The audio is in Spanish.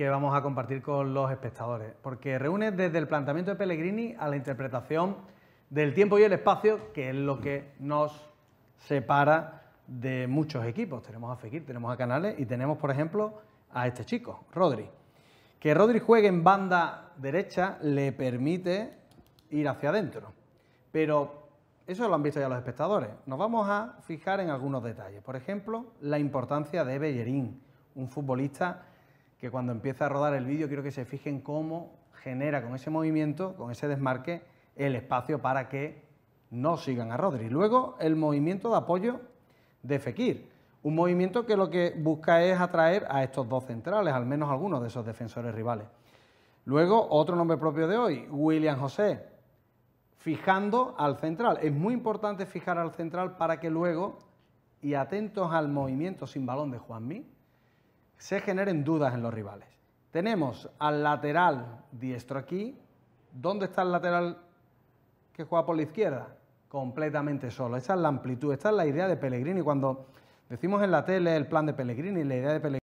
que vamos a compartir con los espectadores, porque reúne desde el planteamiento de Pellegrini a la interpretación del tiempo y el espacio, que es lo que nos separa de muchos equipos. Tenemos a Fekir, tenemos a Canales y tenemos, por ejemplo, a este chico, Rodri. Que Rodri juegue en banda derecha le permite ir hacia adentro. Pero eso lo han visto ya los espectadores. Nos vamos a fijar en algunos detalles. Por ejemplo, la importancia de Bellerín, un futbolista que cuando empieza a rodar el vídeo quiero que se fijen cómo genera con ese movimiento, con ese desmarque, el espacio para que no sigan a Rodri. Luego el movimiento de apoyo de Fekir, un movimiento que lo que busca es atraer a estos dos centrales, al menos algunos de esos defensores rivales. Luego otro nombre propio de hoy, William José, fijando al central. Es muy importante fijar al central para que luego, y atentos al movimiento sin balón de Juanmi, se generen dudas en los rivales. Tenemos al lateral diestro aquí. ¿Dónde está el lateral que juega por la izquierda? Completamente solo. Esta es la amplitud, esta es la idea de Pellegrini. Cuando decimos en la tele el plan de Pellegrini, la idea de